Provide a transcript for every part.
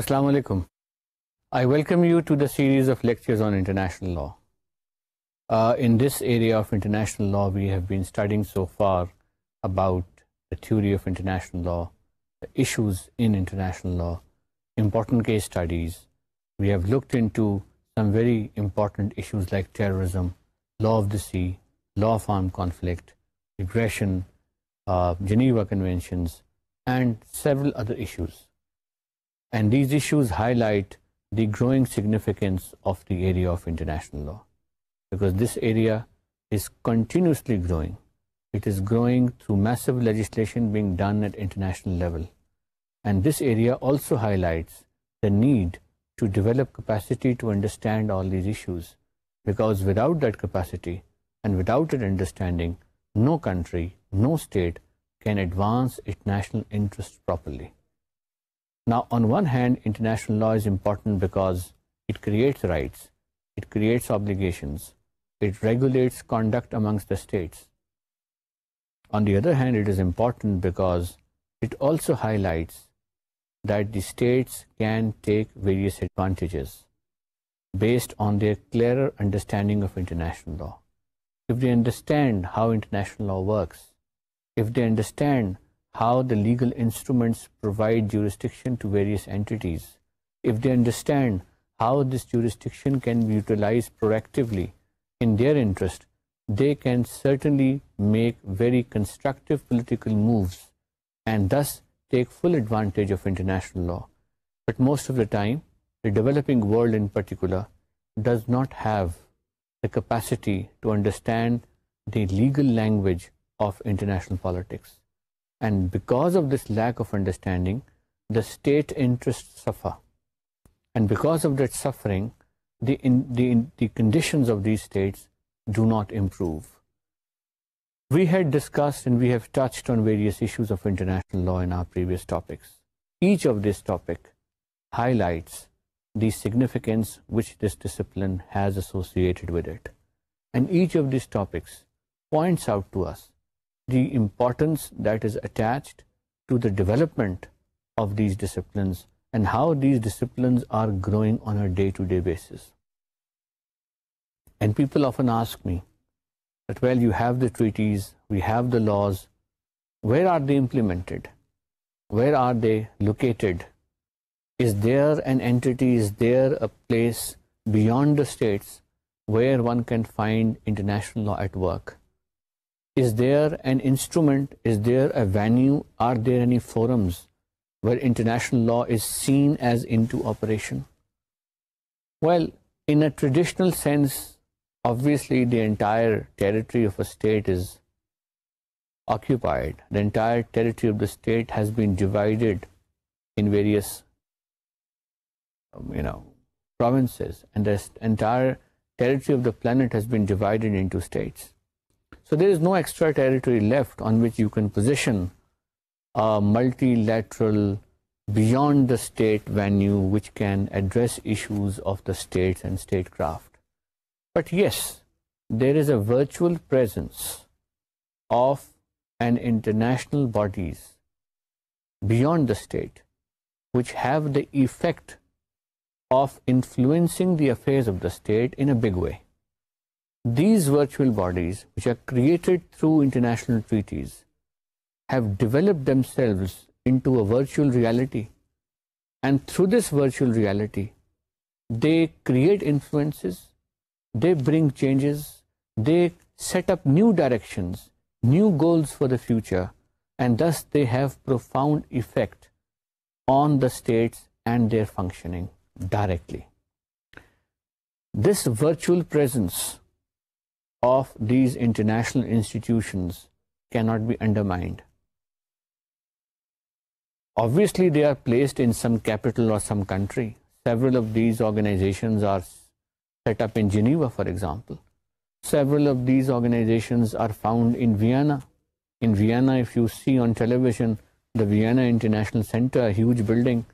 Assalamu alaikum. I welcome you to the series of lectures on international law. Uh, in this area of international law, we have been studying so far about the theory of international law, the issues in international law, important case studies. We have looked into some very important issues like terrorism, law of the sea, law of armed conflict, aggression, uh, Geneva Conventions, and several other issues and these issues highlight the growing significance of the area of international law because this area is continuously growing. It is growing through massive legislation being done at international level. And this area also highlights the need to develop capacity to understand all these issues because without that capacity and without an understanding, no country, no state can advance its national interests properly. Now, on one hand, international law is important because it creates rights, it creates obligations, it regulates conduct amongst the states. On the other hand, it is important because it also highlights that the states can take various advantages based on their clearer understanding of international law. If they understand how international law works, if they understand how the legal instruments provide jurisdiction to various entities, if they understand how this jurisdiction can be utilized proactively in their interest, they can certainly make very constructive political moves and thus take full advantage of international law. But most of the time, the developing world in particular does not have the capacity to understand the legal language of international politics. And because of this lack of understanding, the state interests suffer. And because of that suffering, the, in, the, in, the conditions of these states do not improve. We had discussed and we have touched on various issues of international law in our previous topics. Each of this topic highlights the significance which this discipline has associated with it. And each of these topics points out to us the importance that is attached to the development of these disciplines and how these disciplines are growing on a day-to-day -day basis. And people often ask me that, well, you have the treaties, we have the laws, where are they implemented? Where are they located? Is there an entity, is there a place beyond the states where one can find international law at work? is there an instrument, is there a venue, are there any forums where international law is seen as into operation? Well, in a traditional sense, obviously the entire territory of a state is occupied. The entire territory of the state has been divided in various, um, you know, provinces and the entire territory of the planet has been divided into states. So there is no extra territory left on which you can position a multilateral beyond the state venue which can address issues of the states and statecraft. But yes, there is a virtual presence of an international bodies beyond the state which have the effect of influencing the affairs of the state in a big way. These virtual bodies, which are created through international treaties, have developed themselves into a virtual reality. And through this virtual reality, they create influences, they bring changes, they set up new directions, new goals for the future, and thus they have profound effect on the states and their functioning directly. This virtual presence of these international institutions cannot be undermined. Obviously, they are placed in some capital or some country. Several of these organizations are set up in Geneva, for example. Several of these organizations are found in Vienna. In Vienna, if you see on television, the Vienna International Center, a huge building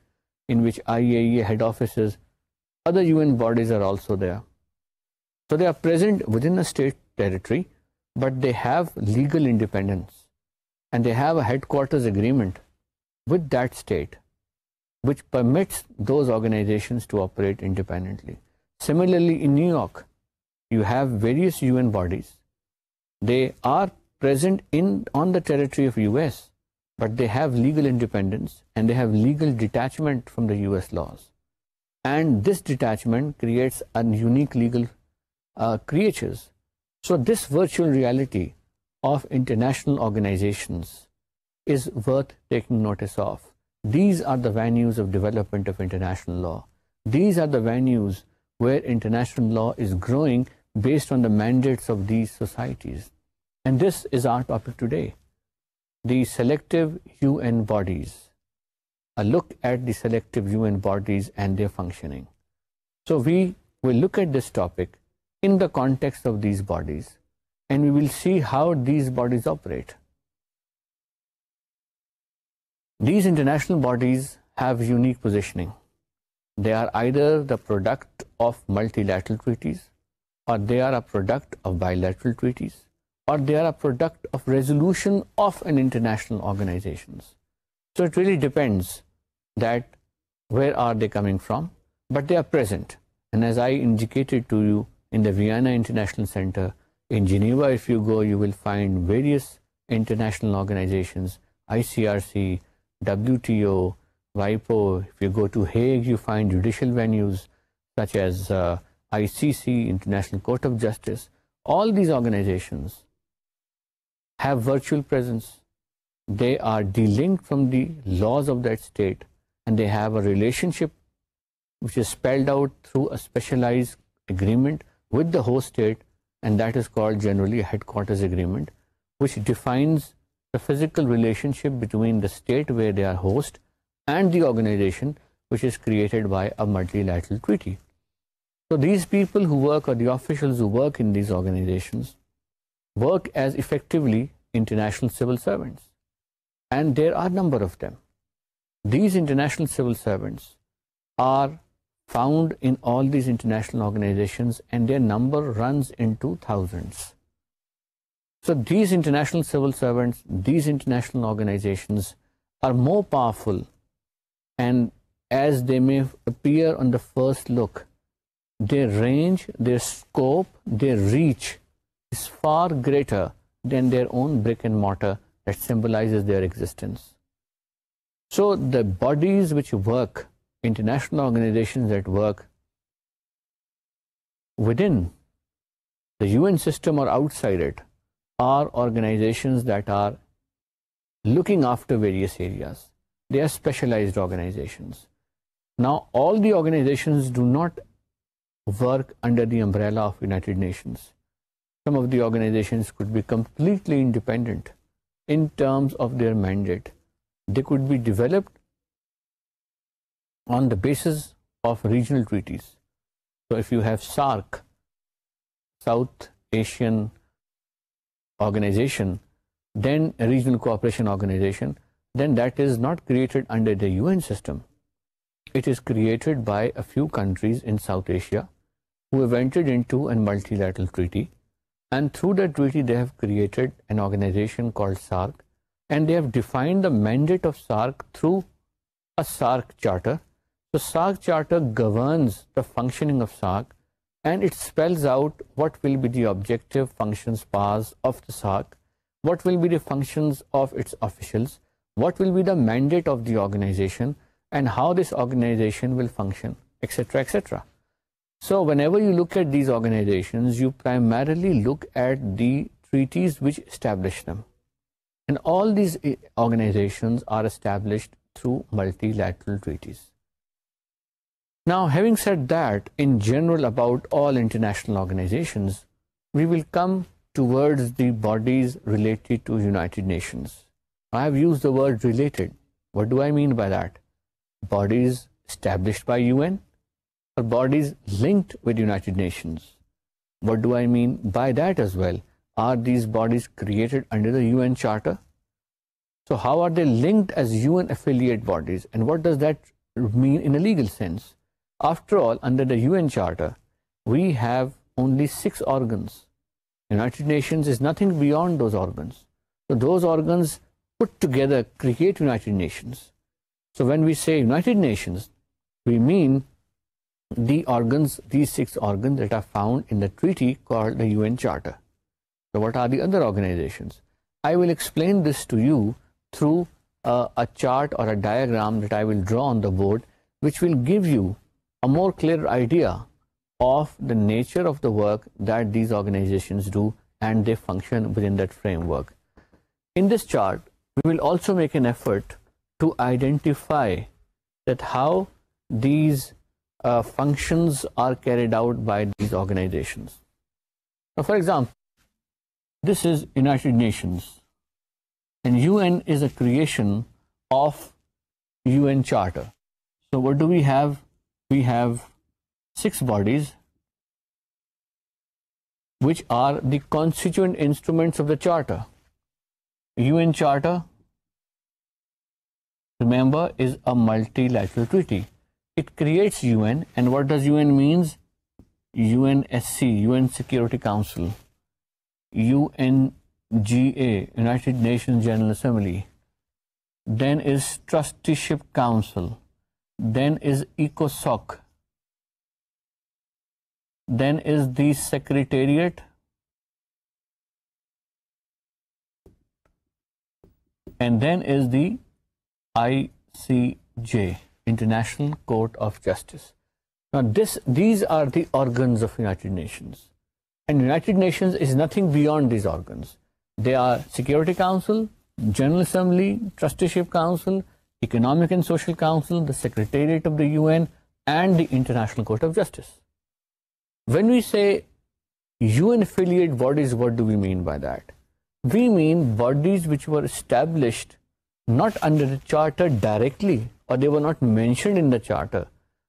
in which IAEA head offices, other UN bodies are also there. So they are present within a state territory, but they have legal independence and they have a headquarters agreement with that state, which permits those organizations to operate independently. Similarly, in New York, you have various UN bodies. They are present in on the territory of US, but they have legal independence and they have legal detachment from the US laws. And this detachment creates a unique legal uh, creatures. So this virtual reality of international organizations is worth taking notice of. These are the venues of development of international law. These are the venues where international law is growing based on the mandates of these societies. And this is our topic today. The selective UN bodies. A look at the selective UN bodies and their functioning. So we will look at this topic in the context of these bodies and we will see how these bodies operate. These international bodies have unique positioning. They are either the product of multilateral treaties or they are a product of bilateral treaties or they are a product of resolution of an international organizations. So it really depends that where are they coming from, but they are present. And as I indicated to you, in the Vienna International Center. In Geneva, if you go, you will find various international organizations, ICRC, WTO, WIPO. If you go to Hague, you find judicial venues such as uh, ICC, International Court of Justice. All these organizations have virtual presence. They are delinked from the laws of that state and they have a relationship which is spelled out through a specialized agreement with the host state and that is called generally a headquarters agreement which defines the physical relationship between the state where they are host and the organization which is created by a multilateral treaty. So these people who work or the officials who work in these organizations work as effectively international civil servants and there are a number of them. These international civil servants are found in all these international organizations and their number runs into thousands. So these international civil servants, these international organizations are more powerful and as they may appear on the first look, their range, their scope, their reach is far greater than their own brick and mortar that symbolizes their existence. So the bodies which work international organizations that work within the UN system or outside it are organizations that are looking after various areas. They are specialized organizations. Now, all the organizations do not work under the umbrella of United Nations. Some of the organizations could be completely independent in terms of their mandate. They could be developed on the basis of regional treaties. So if you have SARC, South Asian Organization, then a regional cooperation organization, then that is not created under the UN system. It is created by a few countries in South Asia who have entered into a multilateral treaty. And through that treaty, they have created an organization called SARC. And they have defined the mandate of SARC through a SARC charter, so SARC charter governs the functioning of SARC and it spells out what will be the objective functions powers of the SARC, what will be the functions of its officials, what will be the mandate of the organization and how this organization will function, etc., etc. So whenever you look at these organizations, you primarily look at the treaties which establish them. And all these eh, organizations are established through multilateral treaties. Now, having said that, in general about all international organizations, we will come towards the bodies related to United Nations. I have used the word related. What do I mean by that? Bodies established by UN or bodies linked with United Nations. What do I mean by that as well? Are these bodies created under the UN Charter? So how are they linked as UN affiliate bodies and what does that mean in a legal sense? After all, under the UN Charter, we have only six organs. United Nations is nothing beyond those organs. So those organs put together create United Nations. So when we say United Nations, we mean the organs, these six organs that are found in the treaty called the UN Charter. So what are the other organizations? I will explain this to you through uh, a chart or a diagram that I will draw on the board, which will give you a more clear idea of the nature of the work that these organizations do and they function within that framework. In this chart, we will also make an effort to identify that how these uh, functions are carried out by these organizations. Now, for example, this is United Nations and UN is a creation of UN Charter. So what do we have we have six bodies which are the constituent instruments of the charter. UN Charter, remember, is a multilateral treaty. It creates UN and what does UN means? UNSC, UN Security Council, UNGA, United Nations General Assembly, then is Trusteeship Council, then is ECOSOC. Then is the Secretariat. And then is the ICJ, International Court of Justice. Now this, these are the organs of United Nations. And United Nations is nothing beyond these organs. They are Security Council, General Assembly, Trusteeship Council, Economic and Social Council, the Secretariat of the UN, and the International Court of Justice. When we say UN affiliate bodies, what do we mean by that? We mean bodies which were established not under the charter directly, or they were not mentioned in the charter,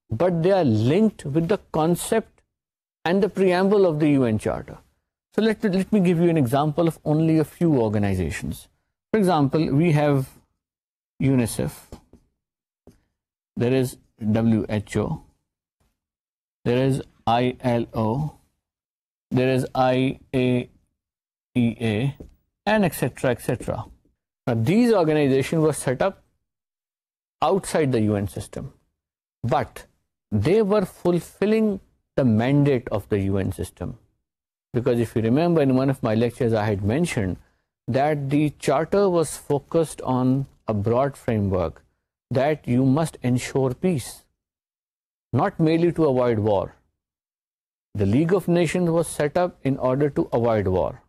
but they are linked with the concept and the preamble of the UN Charter. So let, let me give you an example of only a few organizations. For example, we have UNICEF, there is WHO, there is ILO, there is IAEA, and etc. etc. Now, these organizations were set up outside the UN system, but they were fulfilling the mandate of the UN system. Because if you remember in one of my lectures, I had mentioned that the charter was focused on a broad framework that you must ensure peace, not merely to avoid war. The League of Nations was set up in order to avoid war,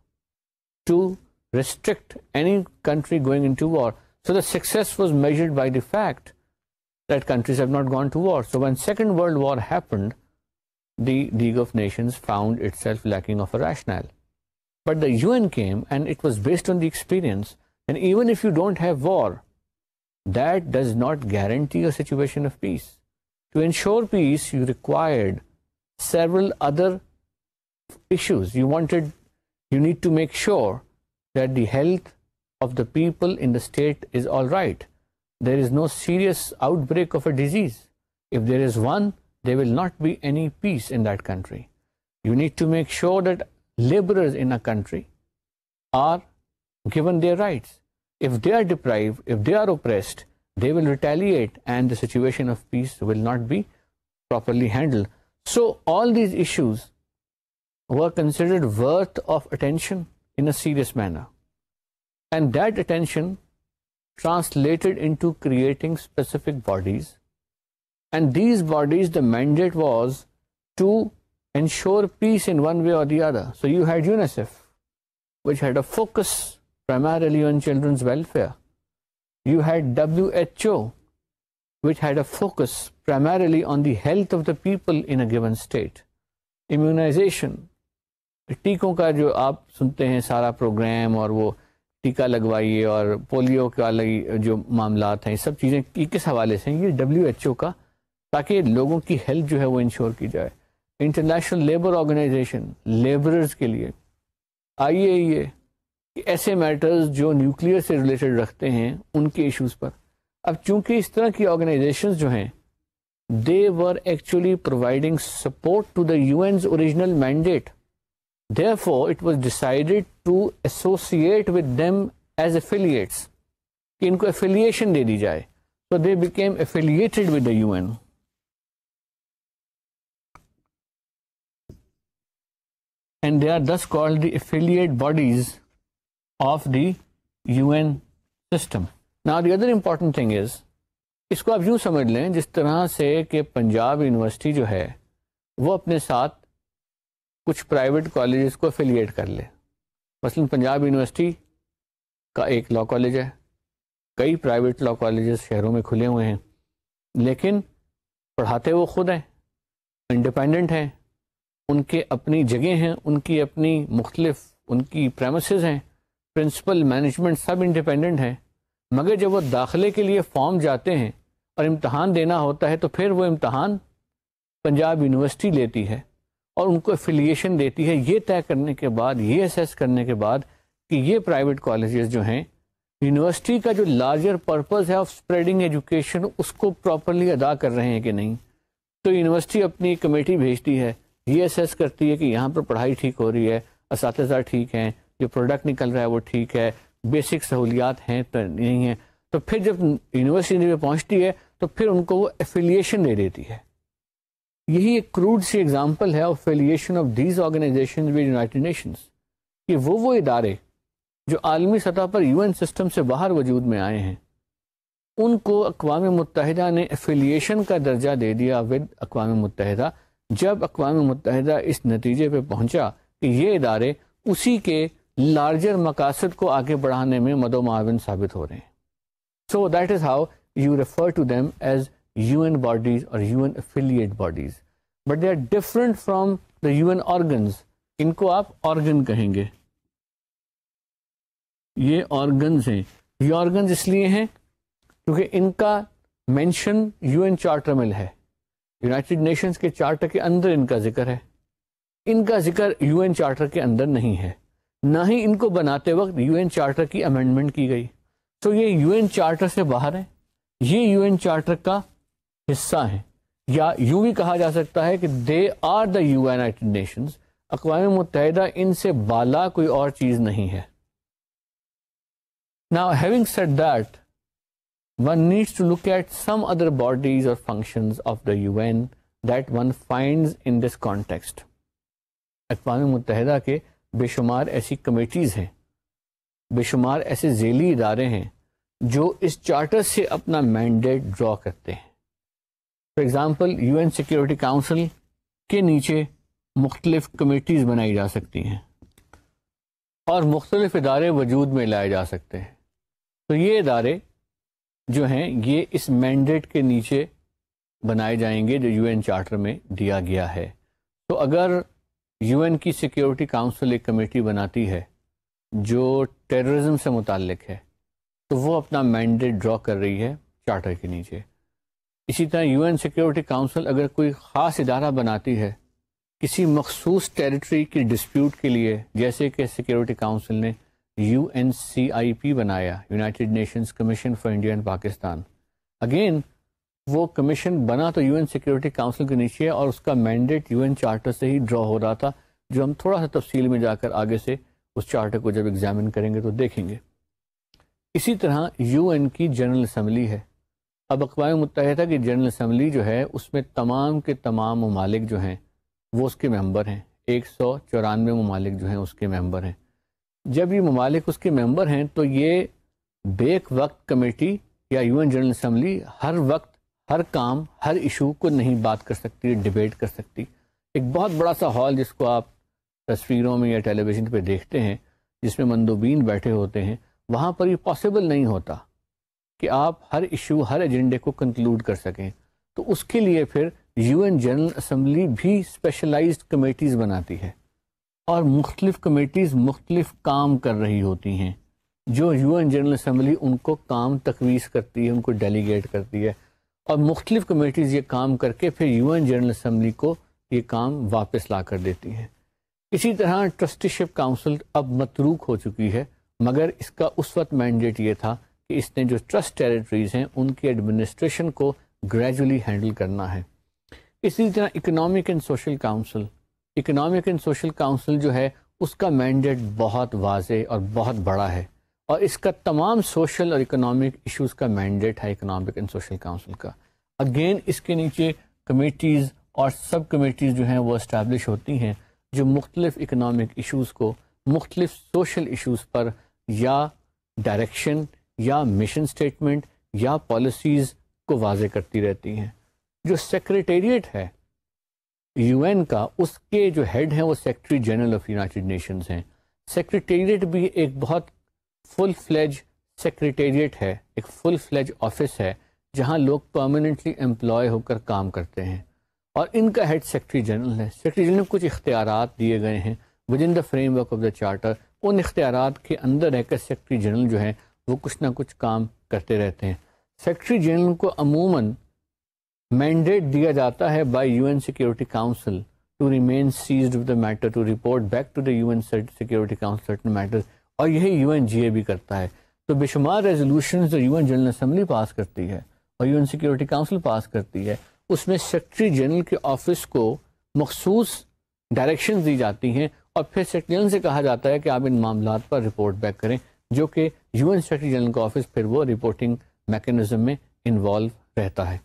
to restrict any country going into war. So the success was measured by the fact that countries have not gone to war. So when Second World War happened, the League of Nations found itself lacking of a rationale. But the UN came and it was based on the experience. And even if you don't have war, that does not guarantee a situation of peace. To ensure peace, you required several other issues. You wanted, you need to make sure that the health of the people in the state is all right. There is no serious outbreak of a disease. If there is one, there will not be any peace in that country. You need to make sure that laborers in a country are given their rights if they are deprived, if they are oppressed, they will retaliate and the situation of peace will not be properly handled. So all these issues were considered worth of attention in a serious manner. And that attention translated into creating specific bodies. And these bodies, the mandate was to ensure peace in one way or the other. So you had UNICEF, which had a focus primarily on children's welfare. You had WHO, which had a focus primarily on the health of the people in a given state. Immunization, टीकों का जो आप सुनते हैं सारा programme और वो टीका लगवाइए और पोलियो का लगी जो मामला हैं सब चीज़ें ये किस हवाले से हैं ये डब्ल्यू एच ओ का ताकि लोगों की हेल्थ जो है वो इंश्योर की जाए इंटरनेशनल लेबर ऑर्गेनाइजेशन लेबरर्स के लिए आई ए कि ऐसे मैटर्स जो न्यूक्लियर से रिलेटेड रखते हैं उनके इश्यूज पर अब चूंकि इस तरह की ऑर्गेनाइजेशंस जो हैं they were actually providing support to the UN's original mandate therefore it was decided to associate with them as affiliates कि इनको affiliation दे दी जाए so they became affiliated with the UN and they are thus called the affiliate bodies of the UN system. Now the other important thing is इसको आप यूँ समझ लें जिस तरह से कि पंजाब यूनिवर्सिटी जो है वो अपने साथ कुछ प्राइवेट कॉलेजेस को अफिलिएट कर ले मसलन पंजाब यूनिवर्सिटी का एक लॉ कॉलेज है कई प्राइवेट लॉ कॉलेजेस शहरों में खुले हुए हैं लेकिन पढ़ाते वो खुद हैं इंडिपेंडेंट हैं उनके अपनी जगह हैं उनकी अपनी मुख्तलिफ उनकी प्रेमिसेस हैं प्रिंसिपल मैनेजमेंट सब इंडिपेंडेंट हैं मगर जब वो दाखिले के लिए फॉर्म जाते हैं और इम्तहान देना होता है तो फिर वो इम्तहान पंजाब यूनिवर्सिटी लेती है और उनको एफिलिएशन देती है ये तय करने के बाद ये असेस करने के बाद कि ये प्राइवेट कॉलेजेस जो हैं यूनिवर्सिटी का जो लार्जर पर्पस है ऑफ स्प्रेडिंग एजुकेशन उसको प्रॉपरली अदा कर रहे हैं कि नहीं तो यूनिवर्सिटी अपनी कमेटी भेजती है ये असेस करती है कि यहाँ पर पढ़ाई ठीक हो रही है इस ठीक हैं जो प्रोडक्ट निकल रहा है वो ठीक है बेसिक सहूलियात हैं तो नहीं है तो फिर जब यूनिवर्सिटी में पहुंचती है तो फिर उनको वो एफिलिएशन दे देती है यही एक क्रूड सी एग्जांपल है of affiliation of these organisation with United Nations कि वो वो इदारे जो आलमी सतह पर यूएन सिस्टम से बाहर वजूद में आए हैं उनको अकवाम मुतहदा ने एफिलिएशन का दर्जा दे दिया विद अकवाम मुतहदा जब अकवाम मुतहदा इस नतीजे पर पहुंचा कि ये इदारे उसी के लार्जर मकासद को आगे बढ़ाने में मदो मावन साबित हो रहे हैं so that is how you refer to them as U N bodies और U N affiliate bodies but they are different from the U N organs इनको आप ऑर्गन कहेंगे ये ऑर्गन्स हैं ये ऑर्गन्स इसलिए हैं क्योंकि इनका मेंशन यूएन चार्टर में है यूनाइटेड नेशंस के चार्टर के अंदर इनका जिक्र है इनका जिक्र यूएन चार्टर के अंदर नहीं है ना ही इनको बनाते वक्त यूएन चार्टर की अमेंडमेंट की गई तो ये यूएन चार्टर से बाहर है ये यूएन चार्टर का हिस्सा है या यूं भी कहा जा सकता है कि they are the United Nations अकवा मुतहदा इनसे बाला कोई और चीज़ नहीं है Now, having said that, one needs to look at some other bodies or functions of the UN that one finds in this context. अकवा मुतहदा के बेशुमार ऐसी कमेटीज़ हैं बेशुमार ऐसे झेली इदारे हैं जो इस चार्टर से अपना मैंडेट ड्रॉ करते हैं for example UN Security Council के नीचे मुख्तलिफ कमेटीज़ बनाई जा सकती हैं और मुख्तलिफ इदारे वजूद में लाए जा सकते हैं तो ये इदारे जो हैं ये इस मैंडेट के नीचे बनाए जाएंगे जो यूएन चार्टर में दिया गया है तो अगर यूएन की सिक्योरिटी काउंसिल एक कमेटी बनाती है जो टेररिज्म से मुतक़ है तो वो अपना मैंडेट ड्रॉ कर रही है चार्टर के नीचे इसी तरह यूएन सिक्योरिटी काउंसिल अगर कोई ख़ास इदारा बनाती है किसी मखसूस टेरिटरी की डिस्प्यूट के लिए जैसे कि सिक्योरिटी काउंसिल ने U N C I P बनाया United Nations Commission for India and Pakistan again वो कमीशन बना तो यूएन सिक्योरिटी काउंसिल के नीचे है और उसका मैंडेट यूएन चार्टर से ही ड्रॉ हो रहा था जो हम थोड़ा सा तफसील में जाकर आगे से उस चार्टर को जब एग्जामिन करेंगे तो देखेंगे इसी तरह यूएन की जनरल असम्बली है अब अकवा मुतहदा की जनरल असम्बली जो है उसमें तमाम के तमाम ममालिक जो हैं वो उसके मेम्बर हैं एक सौ चौरानवे ममालिक जो हैं उसके मेम्बर हैं जब ये ममालिक उसके मेम्बर हैं तो ये बेक वक्त कमेटी या यू एन जनरल असम्बली हर वक्त हर काम हर इशू को नहीं बात कर सकती डिबेट कर सकती एक बहुत बड़ा सा हॉल जिसको आप तस्वीरों में या टेलीविज़न पे देखते हैं जिसमें मंदोबीन बैठे होते हैं वहाँ पर ये पॉसिबल नहीं होता कि आप हर इशू हर एजेंडे को कंक्लूड कर सकें तो उसके लिए फिर यूएन जनरल असम्बली भी स्पेशलाइज कमेटीज़ बनाती है और मुख्तलिफ कमेटीज़ मुख्तलिफ काम कर रही होती हैं जो यू एन जनरल असम्बली उनको काम तकवीज़ करती है उनको डेलीगेट करती है और मुख्तलिफ कमेटीज़ ये काम करके फिर यू एन जनरल असम्बली को ये काम वापस ला कर देती हैं इसी तरह ट्रस्टीशिप काउंसिल अब मतरूक हो चुकी है मगर इसका उस वक्त मैंडेट ये था कि इसने जो ट्रस्ट टेरेटरीज हैं उनकी एडमिनिस्ट्रेशन को ग्रेजुअली हैंडल करना है इसी तरह Economic and Social Council Economic and Social Council जो है उसका मैंडेट बहुत वाज और बहुत बड़ा है और इसका तमाम सोशल और इकोनॉमिक इश्यूज का मैंडेट है इकोनॉमिक एंड सोशल काउंसिल का अगेन इसके नीचे कमेटीज़ और सब कमेटीज़ जो हैं वो इस्टेब्लिश होती हैं जो मुख्तलिफ इकनॉमिक इशूज़ को मुख्तलिफ सोशल इशूज़ पर या डायरेक्शन या मिशन स्टेटमेंट या पॉलिसीज़ को वाज करती रहती हैं जो सेक्रेटेरिएट है यू एन का उसके जो हेड हैं वो Secretary General of United Nations हैं सेक्रेटेरिएट भी एक बहुत फुल फ्लेज सेक्रेटेरिएट है एक फुल फ्लेज ऑफिस है जहां लोग परमानेंटली एम्प्लॉय होकर काम करते हैं और इनका हेड सेक्रेटरी जनरल है सेक्रेटरी जनरल कुछ इख्तियार दिए गए हैं within the framework of the charter उन इख्तियार के अंदर रहकर सेक्रेटरी जनरल जो है वो कुछ ना कुछ काम करते रहते हैं सेक्रेटरी जनरल को अमूमन मैंडेट दिया जाता है by UN Security Council to remain seized with the matter to report back to the UN Security Council certain matters और यही यू एन जी ए भी करता है तो बेशुमार रेजोल्यूशन जो U N General Assembly pass करती है और U N Security Council pass करती है उसमें सेक्रटरी जनरल के ऑफिस को मखसूस डायरेक्शन दी जाती हैं और फिर सेक्रटरी जनरल से कहा जाता है कि आप इन मामला पर रिपोर्ट बैक करें जो कि यू एन सेक्रटरी जनरल का ऑफिस फिर वो रिपोर्टिंग मैकेनिज्म में इन्वॉल्व रहता है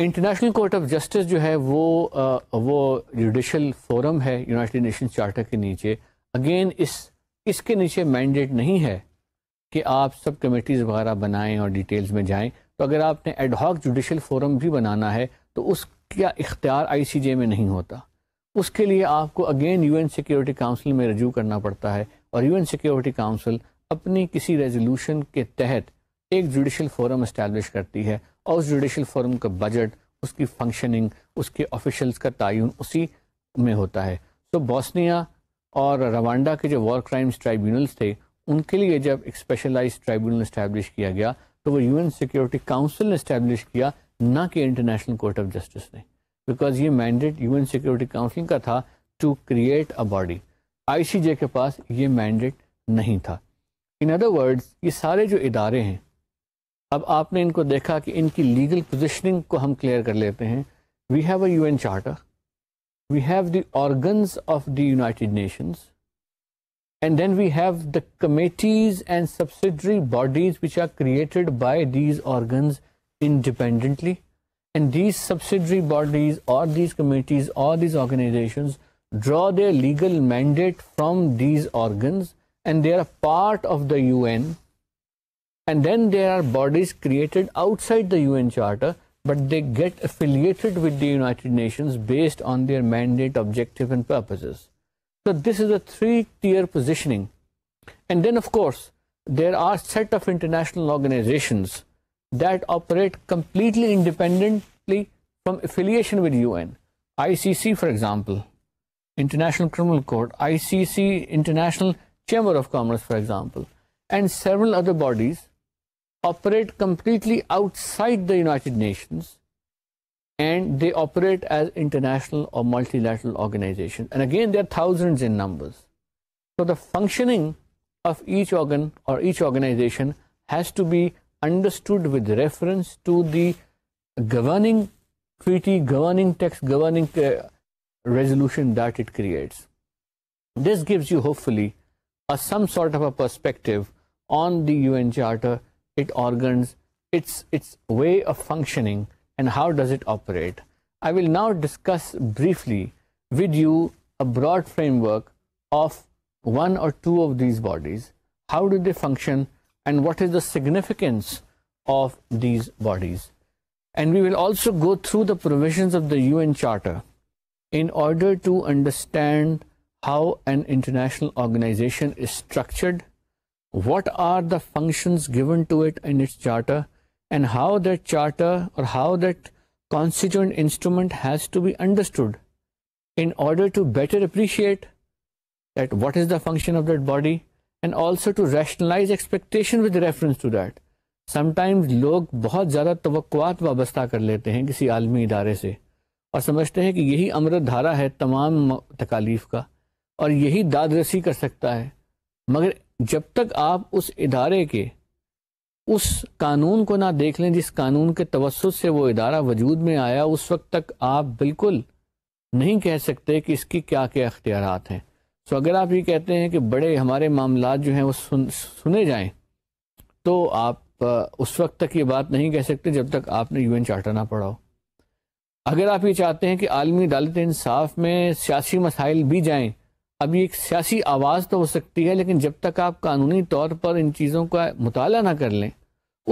इंटरनेशनल कोर्ट ऑफ जस्टिस जो है वो आ, वो जुडिशल फोरम है यूनाइटेड नेशन चार्टर के नीचे अगेन इस इसके नीचे मैंडेट नहीं है कि आप सब कमेटीज़ वगैरह बनाएं और डिटेल्स में जाएं तो अगर आपने एडहॉक जुडिशल फोरम भी बनाना है तो उसका इख्तियार आईसीजे में नहीं होता उसके लिए आपको अगेन यूएन सिक्योरिटी काउंसिल में रजू करना पड़ता है और यूएन सिक्योरिटी काउंसिल अपनी किसी रेजोल्यूशन के तहत एक जुडिशल फोरम इस्टेब्लिश करती है और उस जुडिशल फोरम का बजट उसकी फंक्शनिंग उसके ऑफिशल्स का तयन उसी में होता है तो बॉस्निया और रवांडा के जो वॉर क्राइम्स ट्राइब्यूनल्स थे उनके लिए जब एक स्पेशलाइज ट्राइब्यूनल इस्टेब्लिश किया गया तो वो यूएन सिक्योरिटी काउंसिल ने इस्टेब्लिश किया ना कि इंटरनेशनल कोर्ट ऑफ जस्टिस ने बिकॉज ये मैंडेट यूएन सिक्योरिटी काउंसिल का था to create a body ICJ के पास ये मैंडेट नहीं था इन अदर वर्ड्स ये सारे जो इदारे हैं अब आपने इनको देखा कि इनकी लीगल पोजिशनिंग को हम क्लियर कर लेते हैं we have a UN charter we have the organs of the United Nations, and then we have the committees and subsidiary bodies which are created by these organs independently. And these subsidiary bodies or these committees or these organizations draw their legal mandate from these organs and they are part of the UN. And then there are bodies created outside the UN Charter but they get affiliated with the United Nations based on their mandate, objective, and purposes. So this is a three-tier positioning. And then, of course, there are set of international organizations that operate completely independently from affiliation with UN. ICC, for example, International Criminal Court, ICC, International Chamber of Commerce, for example, and several other bodies operate completely outside the United Nations and they operate as international or multilateral organizations. And again, there are thousands in numbers. So the functioning of each organ or each organization has to be understood with reference to the governing treaty, governing text, governing uh, resolution that it creates. This gives you hopefully a, some sort of a perspective on the UN Charter its organs, its, its way of functioning, and how does it operate. I will now discuss briefly with you a broad framework of one or two of these bodies, how do they function, and what is the significance of these bodies. And we will also go through the provisions of the UN Charter in order to understand how an international organization is structured what are the functions given to it in its charter and how that charter or how that constituent instrument has to be understood in order to better appreciate that what is the function of that body and also to rationalize expectation with reference to that. Sometimes लोग बहुत ज़्यादा तवक्वात वाबस्ता कर लेते हैं किसी आलमी इदारे से और समझते हैं कि यही अमृत धारा है तमाम तकालीफ का और यही दादरसी कर सकता है मगर जब तक आप उस इदारे के उस कानून को ना देख लें जिस कानून के तवसत से वो इदारा वजूद में आया उस वक्त तक आप बिल्कुल नहीं कह सकते कि इसकी क्या क्या अख्तियार हैं सो तो अगर आप ये कहते हैं कि बड़े हमारे मामला जो हैं वो सुन सुने जाएं तो आप उस वक्त तक ये बात नहीं कह सकते जब तक आपने यूएन चार्टर ना पढ़ा हो अगर आप ये चाहते हैं कि आलमी अदालत इंसाफ में सियासी मसाइल भी जाएं अब ये एक सियासी आवाज़ तो हो सकती है लेकिन जब तक आप कानूनी तौर पर इन चीज़ों का मुताल ना कर लें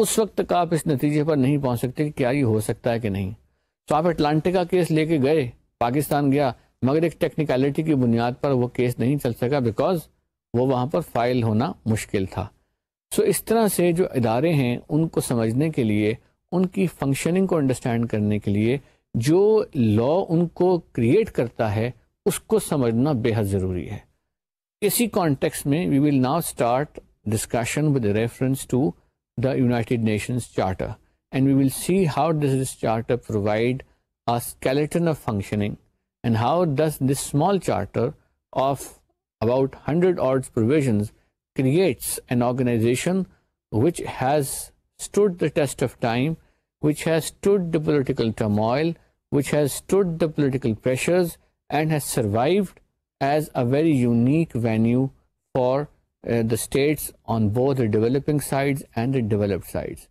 उस वक्त तक आप इस नतीजे पर नहीं पहुंच सकते कि क्या ये हो सकता है कि नहीं तो आप अटलांटिका केस लेके गए पाकिस्तान गया मगर एक टेक्निकलिटी की बुनियाद पर वो केस नहीं चल सका बिकॉज वो वहाँ पर फाइल होना मुश्किल था सो इस तरह से जो इदारे हैं उनको समझने के लिए उनकी फंक्शनिंग को अंडरस्टैंड करने के लिए जो लॉ उनको क्रिएट करता है उसको समझना बेहद ज़रूरी है इसी कॉन्टेक्स्ट में we will now start discussion with reference to the United Nations charter and we will see how does this charter provide a skeleton of functioning and how does this small charter of about 100 odd provisions creates an organization which has stood the test of time, which has stood the political turmoil, which has stood the political pressures and has survived as a very unique venue for uh, the states on both the developing sides and the developed sides.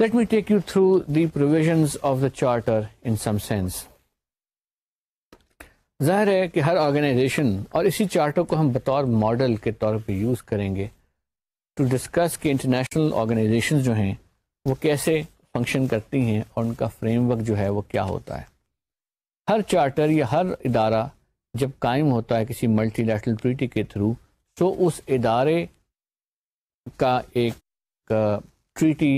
Let me take you through the provisions of the charter in some sense. ज़ाहिर है कि हर organisation और इसी charter को हम बतौर model के तौर पे यूज़ करेंगे टू डिस्कस कि इंटरनेशनल ऑर्गेनाइजेशन जो हैं वो कैसे फंक्शन करती हैं और उनका फ्रेमवर्क जो है वो क्या होता है हर चार्टर या हर इदारा जब कायम होता है किसी मल्टी नेशनल ट्रीटी के थ्रू तो उस इदारे का एक ट्रीटी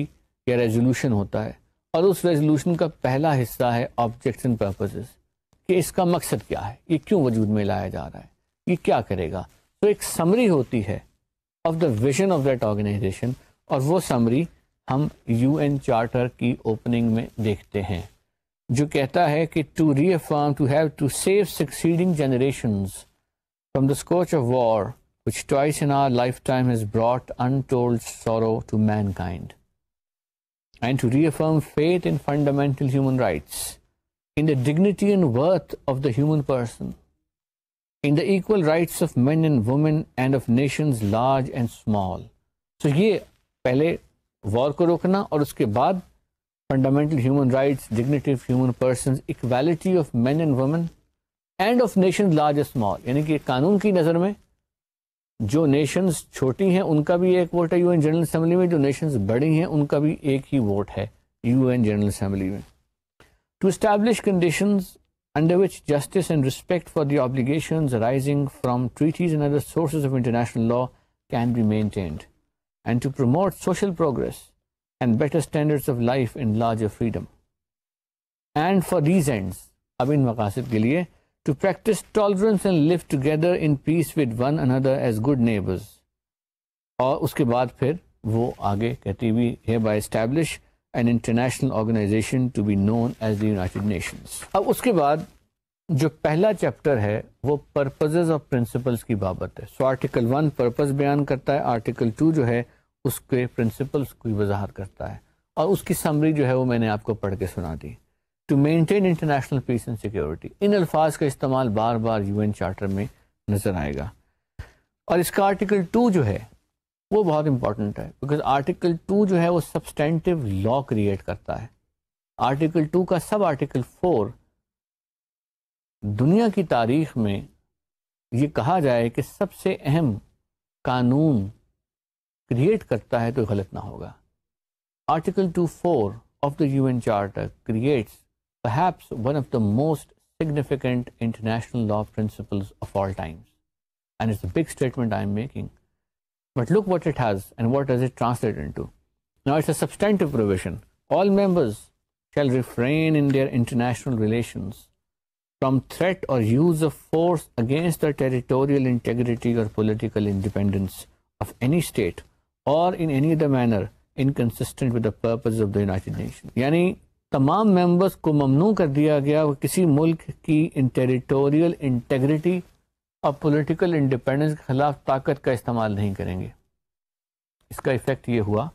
या रेजोल्यूशन होता है और उस रेजोल्यूशन का पहला हिस्सा है ऑब्जेक्ट्स एंड पर्पसेस कि इसका मकसद क्या है ये क्यों वजूद में लाया जा रहा है ये क्या करेगा तो एक समरी होती है of the vision of that organisation और वो समरी हम यूएन चार्टर की ओपनिंग में देखते हैं जो कहता है कि to reaffirm to have to save succeeding generations from the scourge of war which twice in our lifetime has brought untold sorrow to mankind, and to reaffirm faith in fundamental human rights, in the dignity and worth of the human person, in the equal rights of men and women and of nations large and small. So ये पहले war को रोकना और उसके बाद fundamental human rights, dignity of human persons, equality of men and women, and of nations large or small. यानी कि कानून की नजर में जो nations छोटी हैं उनका भी एक vote है UN nations बड़ी हैं उनका To establish conditions under which justice and respect for the obligations arising from treaties and other sources of international law can be maintained, and to promote social progress and better standards of life and larger freedom. And for these ends, Abin Maqasid ke liye, to practice tolerance and live together in peace with one another as good neighbors. Or, uske baad phir, wo aage kehti bhi, hereby establish an international organization to be known as the United Nations. Ab uske baad, جو پہلا chapter ہے وہ purposes اور principles کی بابت ہے so article one purpose بیان کرتا ہے آرٹیکل ٹو جو ہے उसके प्रिंसिपल्स की वजाहत करता है और उसकी समरी जो है वो मैंने आपको पढ़ के सुना दी to maintain international peace and security इन अल्फाज का इस्तेमाल बार बार यूएन चार्टर में नज़र आएगा और इसका आर्टिकल टू जो है वो बहुत इंपॉर्टेंट है बिकॉज आर्टिकल टू जो है वो सब्सटेंटिव लॉ क्रिएट करता है आर्टिकल टू का सब आर्टिकल फोर दुनिया की तारीख में ये कहा जाए कि सबसे अहम कानून क्रिएट करता है तो गलत ना होगा Article 24 of the UN Charter creates perhaps one of the most significant international law principles of all times. And it's a big statement I'm making. But look what it has and what does it translate into. Now it's a substantive provision. All members shall refrain in their international relations from threat or use of force against the territorial integrity or political independence of any state और in any other manner inconsistent with the purpose of the United Nation यानी तमाम members को ममनू कर दिया गया वो किसी मुल्क की इन टेरिटोरियल इंटेग्रिटी और पॉलिटिकल इंडिपेंडेंस के खिलाफ ताकत का इस्तेमाल नहीं करेंगे इसका इफ़ेक्ट ये हुआ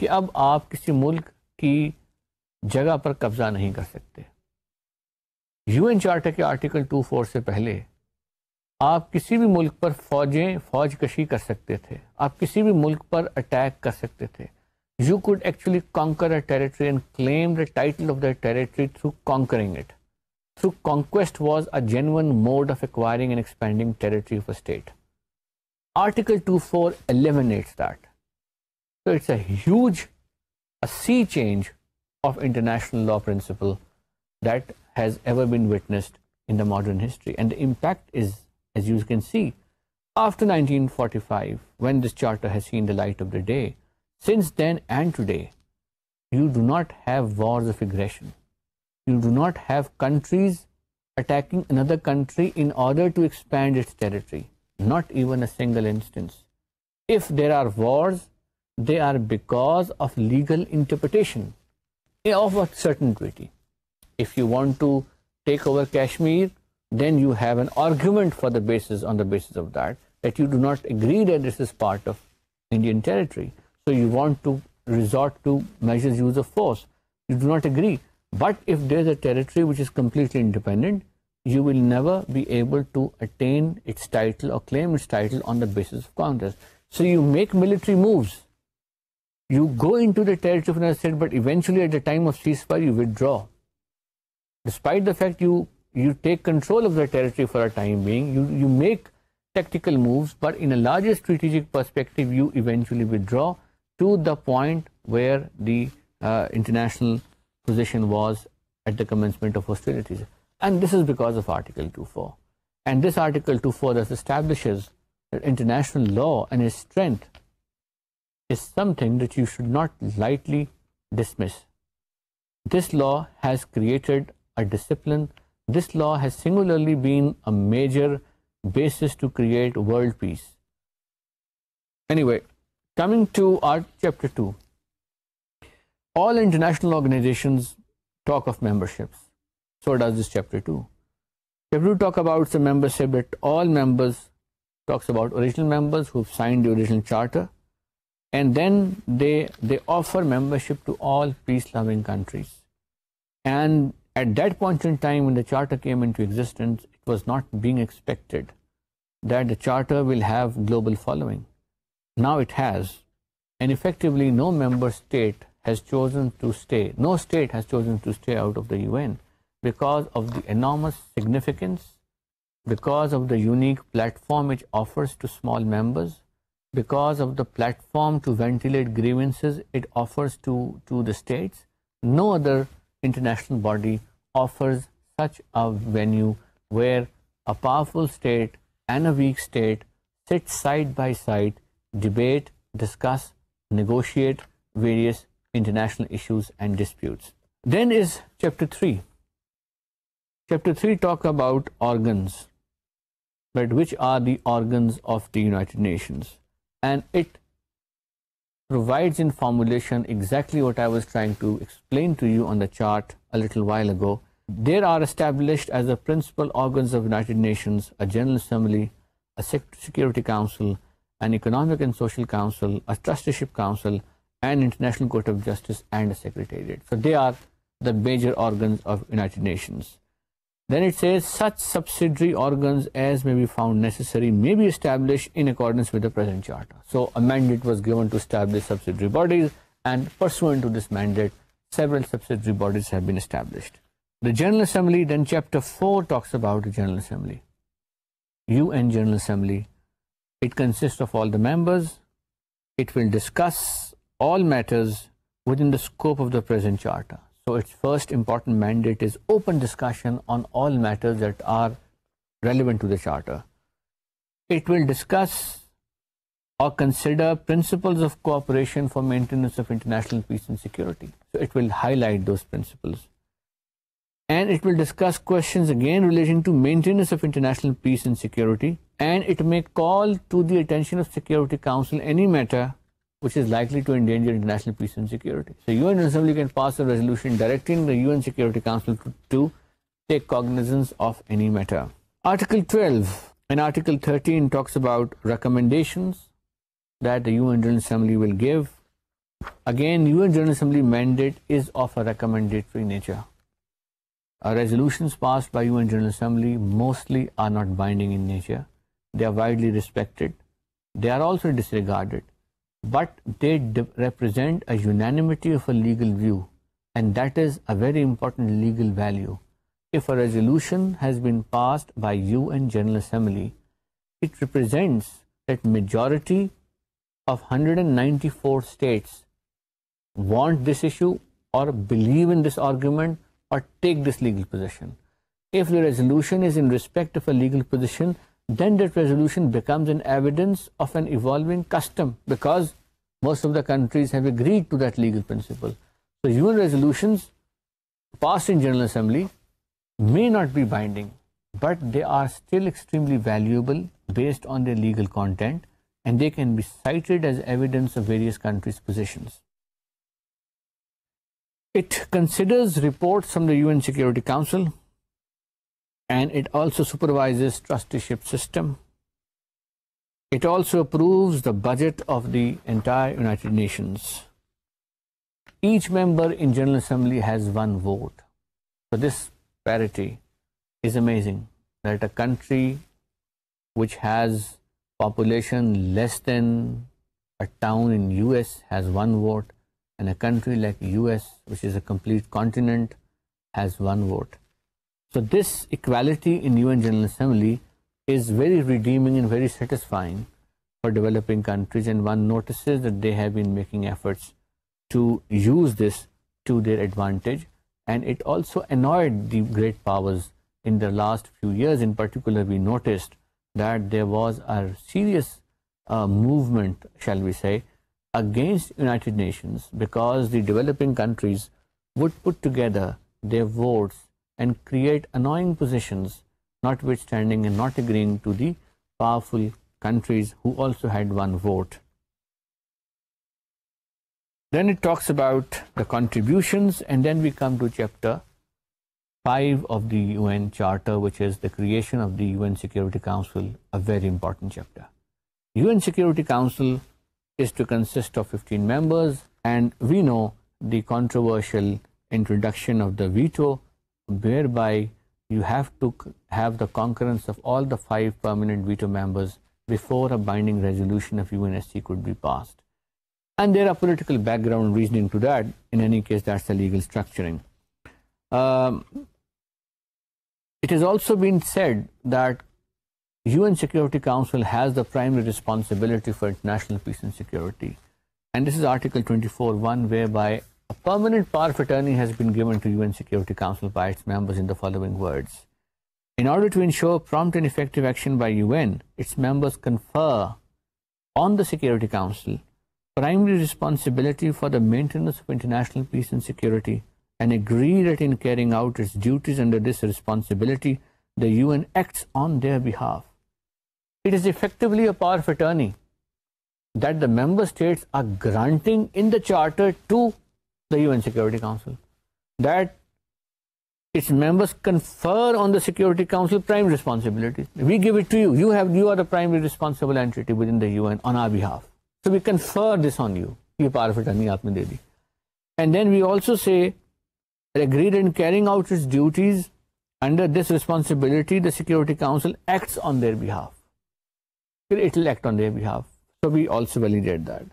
कि अब आप किसी मुल्क की जगह पर कब्ज़ा नहीं कर सकते यूएन चार्टर के आर्टिकल 24 से पहले आप किसी भी मुल्क पर फौजें फौज कशी कर सकते थे you could actually conquer a territory and claim the title of that territory through conquering it. Through conquest was a genuine mode of acquiring and expanding territory of a state. Article 24 eliminates that. So it's a huge, a sea change of international law principle that has ever been witnessed in the modern history. And the impact is as you can see, after 1945, when this charter has seen the light of the day, since then and today, you do not have wars of aggression. You do not have countries attacking another country in order to expand its territory. Not even a single instance. If there are wars, they are because of legal interpretation of a certain treaty. If you want to take over Kashmir, then you have an argument for the basis on the basis of that, that you do not agree that this is part of Indian territory. So you want to resort to measures use of force. You do not agree. But if there is a territory which is completely independent, you will never be able to attain its title or claim its title on the basis of Congress. So you make military moves. You go into the territory of another state, but eventually at the time of ceasefire, you withdraw. Despite the fact you you take control of the territory for a time being, you, you make tactical moves, but in a larger strategic perspective, you eventually withdraw to the point where the uh, international position was at the commencement of hostilities. And this is because of Article 24. And this Article 24 thus establishes that international law and its strength is something that you should not lightly dismiss. This law has created a discipline this law has singularly been a major basis to create world peace. Anyway, coming to our chapter 2, all international organizations talk of memberships. So does this chapter 2. Chapter 2 talk about the membership that all members talks about original members who signed the original charter and then they they offer membership to all peace loving countries and at that point in time when the charter came into existence, it was not being expected that the charter will have global following. Now it has, and effectively no member state has chosen to stay, no state has chosen to stay out of the UN because of the enormous significance, because of the unique platform it offers to small members, because of the platform to ventilate grievances it offers to, to the states. No other international body offers such a venue where a powerful state and a weak state sit side by side, debate, discuss, negotiate various international issues and disputes. Then is chapter 3. Chapter 3 talk about organs, but which are the organs of the United Nations? And it provides in formulation exactly what I was trying to explain to you on the chart a little while ago. There are established as the principal organs of United Nations, a General Assembly, a Security Council, an Economic and Social Council, a Trusteeship Council, an International Court of Justice and a Secretariat. So they are the major organs of United Nations. Then it says such subsidiary organs as may be found necessary may be established in accordance with the present charter. So a mandate was given to establish subsidiary bodies and pursuant to this mandate several subsidiary bodies have been established. The General Assembly then chapter 4 talks about the General Assembly. UN General Assembly. It consists of all the members. It will discuss all matters within the scope of the present charter. So its first important mandate is open discussion on all matters that are relevant to the Charter. It will discuss or consider principles of cooperation for maintenance of international peace and security. So it will highlight those principles. And it will discuss questions again relating to maintenance of international peace and security. And it may call to the attention of Security Council any matter which is likely to endanger international peace and security. So UN Assembly can pass a resolution directing the UN Security Council to, to take cognizance of any matter. Article 12 and Article 13 talks about recommendations that the UN General Assembly will give. Again, UN General Assembly mandate is of a recommendatory nature. Our uh, resolutions passed by UN General Assembly mostly are not binding in nature. They are widely respected. They are also disregarded but they represent a unanimity of a legal view and that is a very important legal value. If a resolution has been passed by UN General Assembly, it represents that majority of 194 states want this issue or believe in this argument or take this legal position. If the resolution is in respect of a legal position, then that resolution becomes an evidence of an evolving custom because most of the countries have agreed to that legal principle. So UN resolutions passed in General Assembly may not be binding, but they are still extremely valuable based on their legal content and they can be cited as evidence of various countries' positions. It considers reports from the UN Security Council, and it also supervises trusteeship system. It also approves the budget of the entire United Nations. Each member in General Assembly has one vote. So this parity is amazing that a country which has population less than a town in US has one vote and a country like US which is a complete continent has one vote. So this equality in UN General Assembly is very redeeming and very satisfying for developing countries and one notices that they have been making efforts to use this to their advantage and it also annoyed the great powers in the last few years in particular we noticed that there was a serious uh, movement shall we say against United Nations because the developing countries would put together their votes and create annoying positions, notwithstanding and not agreeing to the powerful countries who also had one vote. Then it talks about the contributions, and then we come to chapter 5 of the UN Charter, which is the creation of the UN Security Council, a very important chapter. UN Security Council is to consist of 15 members, and we know the controversial introduction of the veto whereby you have to have the concurrence of all the five permanent veto members before a binding resolution of UNSC could be passed. And there are political background reasoning to that. In any case, that's the legal structuring. Um, it has also been said that UN Security Council has the primary responsibility for international peace and security. And this is Article 24.1, whereby a permanent power of attorney has been given to UN Security Council by its members in the following words. In order to ensure prompt and effective action by UN, its members confer on the Security Council primary responsibility for the maintenance of international peace and security and agree that in carrying out its duties under this responsibility, the UN acts on their behalf. It is effectively a power of attorney that the member states are granting in the charter to the UN Security Council, that its members confer on the Security Council prime responsibilities. We give it to you. You have you are the primary responsible entity within the UN on our behalf. So we confer this on you. You power of attorney आपने दे दी and then we also agreed in carrying out its duties under this responsibility the security council acts on their behalf it will act on their behalf so we also validate that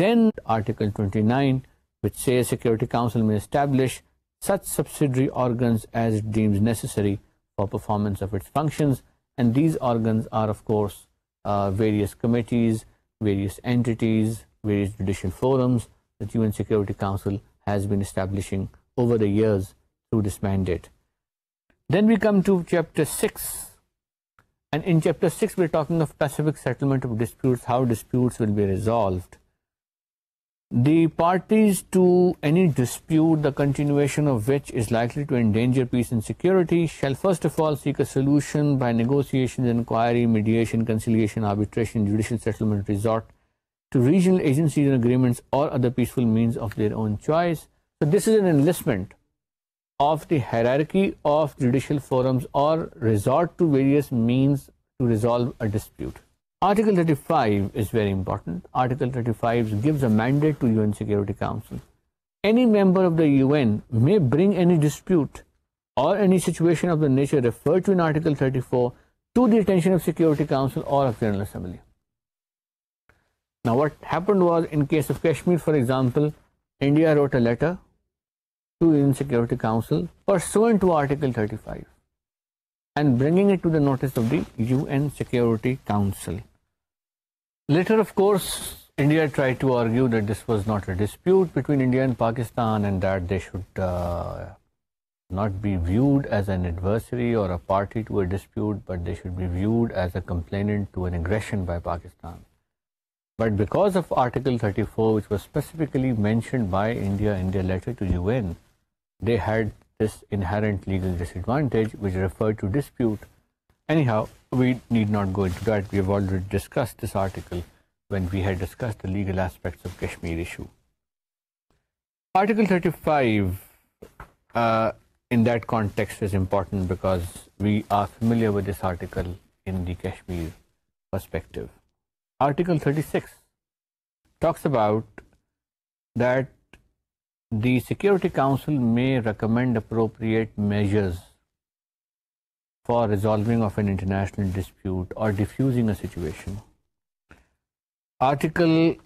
then article 29 which says Security Council may establish such subsidiary organs as it deems necessary for performance of its functions. And these organs are, of course, uh, various committees, various entities, various judicial forums that UN Security Council has been establishing over the years through this mandate. Then we come to chapter 6. And in chapter 6, we're talking of Pacific settlement of disputes, how disputes will be resolved. The parties to any dispute, the continuation of which is likely to endanger peace and security, shall first of all seek a solution by negotiations, inquiry, mediation, conciliation, arbitration, judicial settlement, resort to regional agencies and agreements or other peaceful means of their own choice. So this is an enlistment of the hierarchy of judicial forums or resort to various means to resolve a dispute. Article 35 is very important. Article 35 gives a mandate to UN Security Council. Any member of the UN may bring any dispute or any situation of the nature referred to in Article 34 to the attention of Security Council or of General Assembly. Now what happened was in case of Kashmir for example, India wrote a letter to UN Security Council pursuant to Article 35 and bringing it to the notice of the UN Security Council. Later, of course, India tried to argue that this was not a dispute between India and Pakistan and that they should uh, not be viewed as an adversary or a party to a dispute, but they should be viewed as a complainant to an aggression by Pakistan. But because of Article 34, which was specifically mentioned by India in their letter to UN, they had this inherent legal disadvantage which referred to dispute. Anyhow, we need not go into that. We have already discussed this article when we had discussed the legal aspects of Kashmir issue. Article 35 uh, in that context is important because we are familiar with this article in the Kashmir perspective. Article 36 talks about that the Security Council may recommend appropriate measures for resolving of an international dispute or diffusing a situation. Article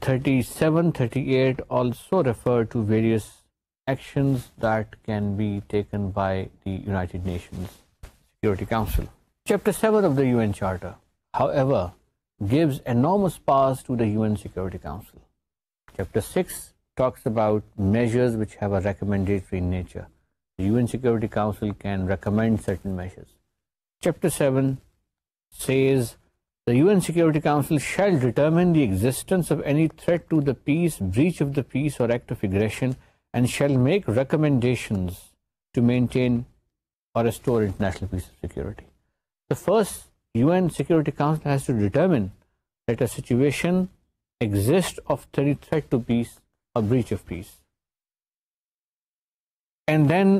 37, 38 also refer to various actions that can be taken by the United Nations Security Council. Chapter 7 of the UN Charter, however, gives enormous powers to the UN Security Council. Chapter 6 talks about measures which have a recommendatory nature. The UN Security Council can recommend certain measures. Chapter 7 says the UN Security Council shall determine the existence of any threat to the peace, breach of the peace or act of aggression and shall make recommendations to maintain or restore international peace and security. The first UN Security Council has to determine that a situation exists of threat to peace a breach of peace. And then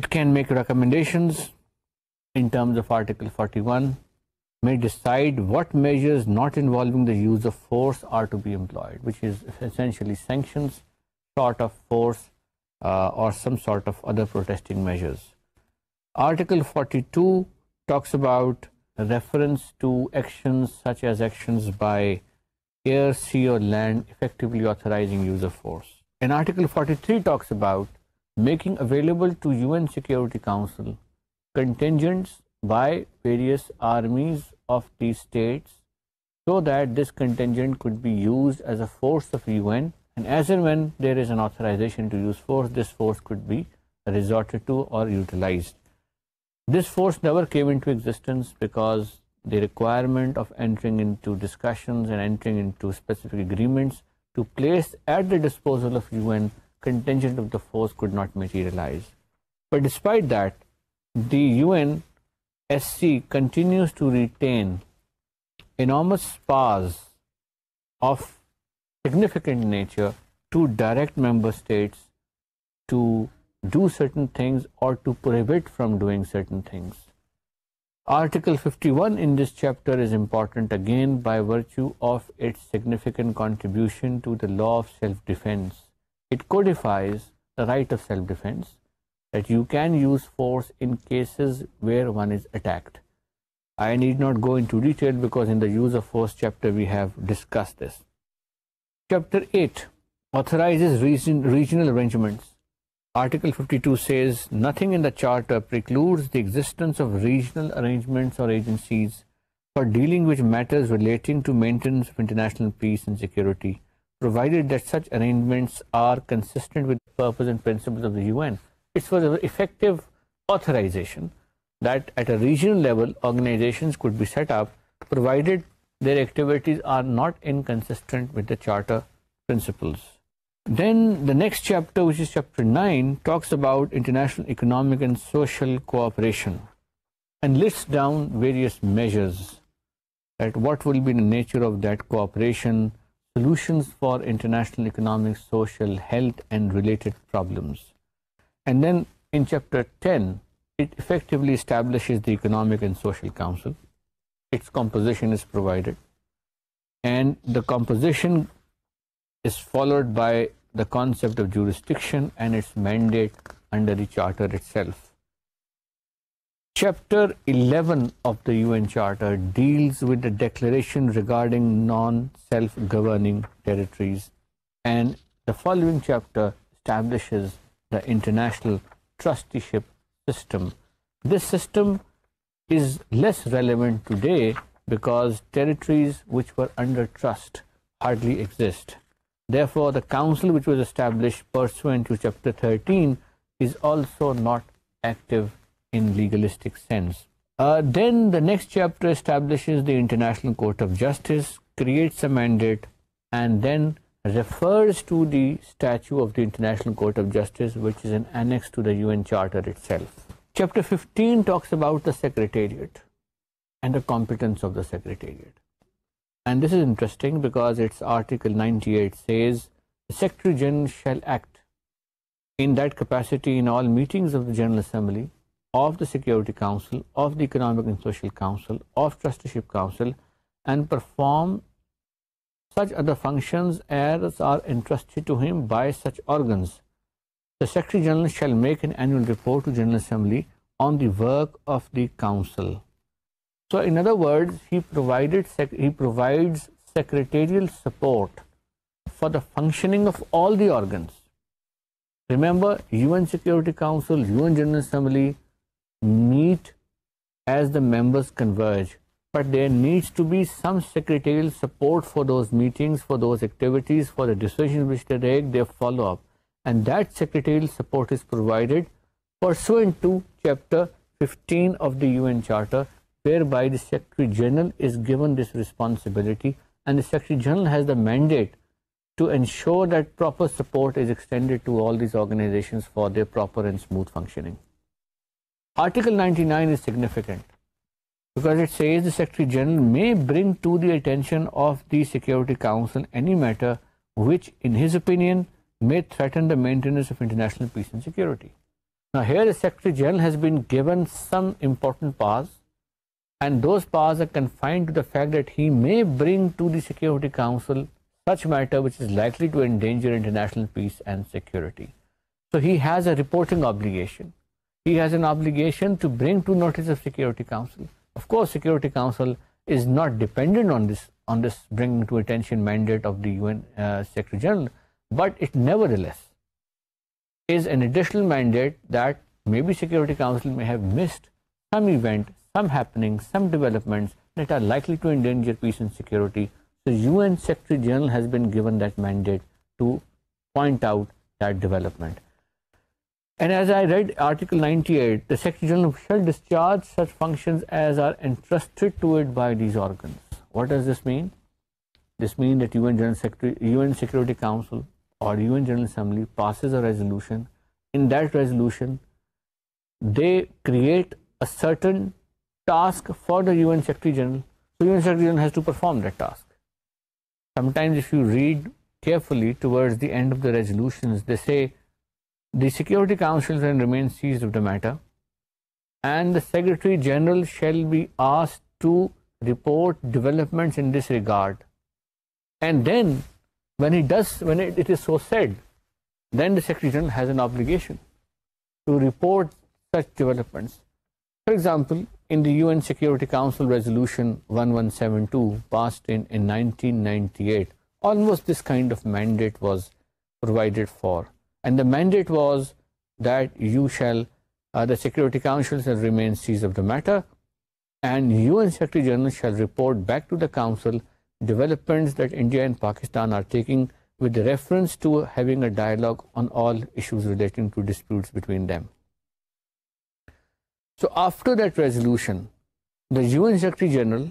it can make recommendations in terms of Article 41, may decide what measures not involving the use of force are to be employed, which is essentially sanctions, sort of force, uh, or some sort of other protesting measures. Article 42 talks about reference to actions such as actions by air, sea or land effectively authorizing use of force. And Article 43 talks about making available to UN Security Council contingents by various armies of these states so that this contingent could be used as a force of UN and as and when there is an authorization to use force, this force could be resorted to or utilized. This force never came into existence because the requirement of entering into discussions and entering into specific agreements to place at the disposal of UN contingent of the force could not materialize. But despite that, the UNSC continues to retain enormous powers of significant nature to direct member states to do certain things or to prohibit from doing certain things. Article 51 in this chapter is important again by virtue of its significant contribution to the law of self-defense. It codifies the right of self-defense that you can use force in cases where one is attacked. I need not go into detail because in the use of force chapter we have discussed this. Chapter 8 authorizes region, regional arrangements Article 52 says nothing in the charter precludes the existence of regional arrangements or agencies for dealing with matters relating to maintenance of international peace and security, provided that such arrangements are consistent with the purpose and principles of the UN. It was an effective authorization that at a regional level organizations could be set up provided their activities are not inconsistent with the charter principles. Then the next chapter, which is chapter 9, talks about international economic and social cooperation and lists down various measures at what will be the nature of that cooperation, solutions for international economic, social, health and related problems. And then in chapter 10, it effectively establishes the Economic and Social Council. Its composition is provided. And the composition is followed by the concept of jurisdiction and its mandate under the charter itself. Chapter 11 of the UN Charter deals with the declaration regarding non-self-governing territories and the following chapter establishes the international trusteeship system. This system is less relevant today because territories which were under trust hardly exist. Therefore, the council which was established pursuant to chapter 13 is also not active in legalistic sense. Uh, then the next chapter establishes the International Court of Justice, creates a mandate and then refers to the statute of the International Court of Justice which is an annex to the UN Charter itself. Chapter 15 talks about the Secretariat and the competence of the Secretariat. And this is interesting because it's Article 98 says, the Secretary General shall act in that capacity in all meetings of the General Assembly, of the Security Council, of the Economic and Social Council, of Trusteeship Council, and perform such other functions as are entrusted to him by such organs. The Secretary General shall make an annual report to General Assembly on the work of the Council. So in other words, he provided he provides secretarial support for the functioning of all the organs. Remember, UN Security Council, UN General Assembly meet as the members converge, but there needs to be some secretarial support for those meetings, for those activities, for the decisions which they take, their follow-up. And that secretarial support is provided pursuant to Chapter 15 of the UN Charter, whereby the Secretary General is given this responsibility and the Secretary General has the mandate to ensure that proper support is extended to all these organizations for their proper and smooth functioning. Article 99 is significant because it says the Secretary General may bring to the attention of the Security Council any matter which, in his opinion, may threaten the maintenance of international peace and security. Now, here the Secretary General has been given some important powers and those powers are confined to the fact that he may bring to the Security Council such matter which is likely to endanger international peace and security. So he has a reporting obligation. He has an obligation to bring to notice of Security Council. Of course, Security Council is not dependent on this on this bringing to attention mandate of the UN uh, Secretary General, but it nevertheless is an additional mandate that maybe Security Council may have missed some event, some happenings, some developments that are likely to endanger peace and security. So UN Secretary General has been given that mandate to point out that development. And as I read Article 98, the Secretary General shall discharge such functions as are entrusted to it by these organs. What does this mean? This means that UN General Secretary, UN Security Council or UN General Assembly passes a resolution. In that resolution, they create a certain task for the UN Secretary General. So UN Secretary General has to perform that task. Sometimes if you read carefully towards the end of the resolutions, they say the Security Council can remain seized of the matter and the Secretary General shall be asked to report developments in this regard. And then when he does, when it, it is so said, then the Secretary General has an obligation to report such developments. For example, in the UN Security Council Resolution 1172 passed in, in 1998, almost this kind of mandate was provided for. And the mandate was that you shall, uh, the Security Council shall remain seized of the matter and UN Secretary General shall report back to the Council developments that India and Pakistan are taking with reference to having a dialogue on all issues relating to disputes between them. So after that resolution, the UN Secretary General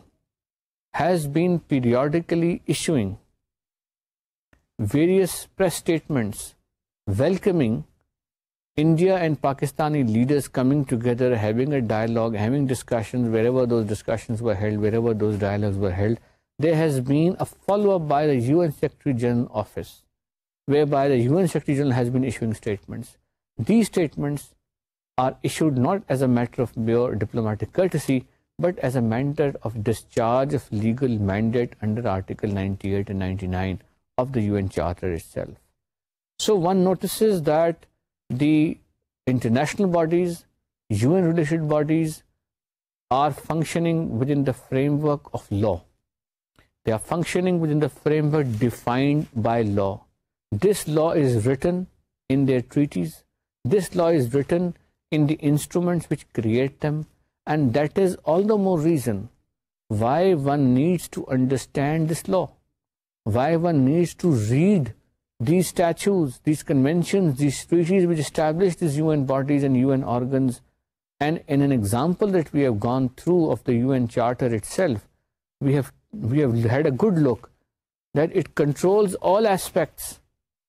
has been periodically issuing various press statements welcoming India and Pakistani leaders coming together, having a dialogue, having discussions wherever those discussions were held, wherever those dialogues were held. There has been a follow-up by the UN Secretary General office, whereby the UN Secretary General has been issuing statements. These statements are issued not as a matter of mere diplomatic courtesy, but as a matter of discharge of legal mandate under Article 98 and 99 of the UN Charter itself. So one notices that the international bodies, UN-related bodies, are functioning within the framework of law. They are functioning within the framework defined by law. This law is written in their treaties. This law is written in the instruments which create them and that is all the more reason why one needs to understand this law, why one needs to read these statutes, these conventions, these treaties which establish these UN bodies and UN organs. And in an example that we have gone through of the UN Charter itself, we have, we have had a good look that it controls all aspects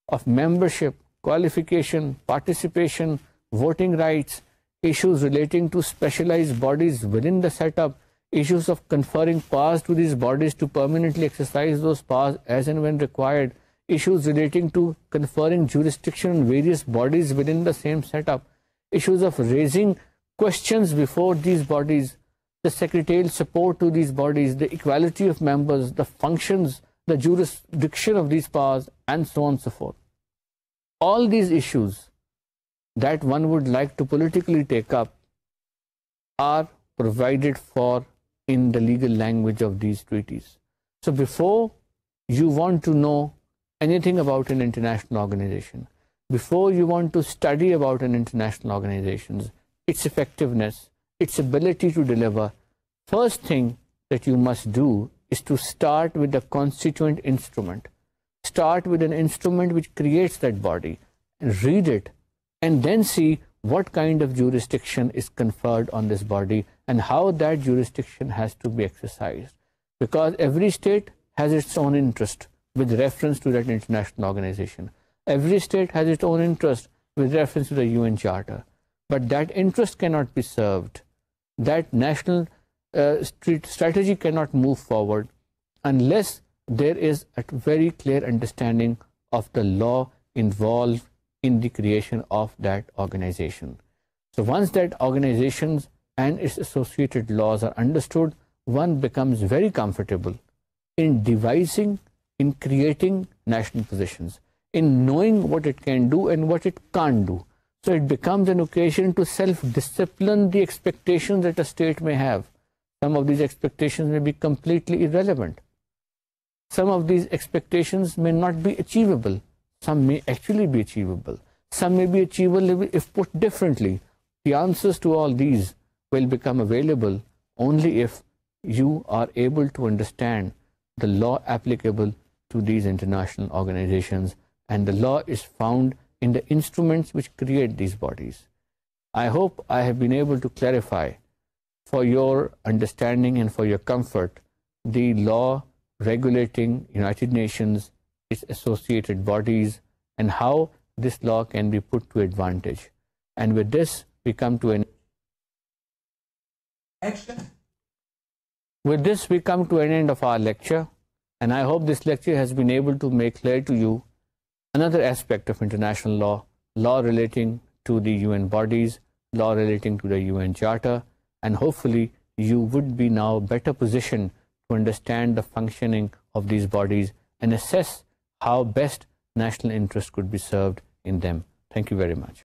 of membership, qualification, participation, voting rights, issues relating to specialized bodies within the setup, issues of conferring powers to these bodies to permanently exercise those powers as and when required, issues relating to conferring jurisdiction on various bodies within the same setup, issues of raising questions before these bodies, the secretarial support to these bodies, the equality of members, the functions, the jurisdiction of these powers, and so on and so forth. All these issues that one would like to politically take up are provided for in the legal language of these treaties. So before you want to know anything about an international organization, before you want to study about an international organization, its effectiveness, its ability to deliver, first thing that you must do is to start with the constituent instrument. Start with an instrument which creates that body and read it and then see what kind of jurisdiction is conferred on this body and how that jurisdiction has to be exercised. Because every state has its own interest with reference to that international organization. Every state has its own interest with reference to the UN Charter. But that interest cannot be served. That national uh, strategy cannot move forward unless there is a very clear understanding of the law involved in the creation of that organization. So once that organizations and its associated laws are understood, one becomes very comfortable in devising, in creating national positions, in knowing what it can do and what it can't do. So it becomes an occasion to self-discipline the expectations that a state may have. Some of these expectations may be completely irrelevant. Some of these expectations may not be achievable some may actually be achievable. Some may be achievable if put differently. The answers to all these will become available only if you are able to understand the law applicable to these international organizations and the law is found in the instruments which create these bodies. I hope I have been able to clarify for your understanding and for your comfort the law regulating United Nations its associated bodies, and how this law can be put to advantage. And with this, we come to an action. With this, we come to an end of our lecture, and I hope this lecture has been able to make clear to you another aspect of international law, law relating to the UN bodies, law relating to the UN Charter, and hopefully you would be now better positioned to understand the functioning of these bodies and assess how best national interest could be served in them. Thank you very much.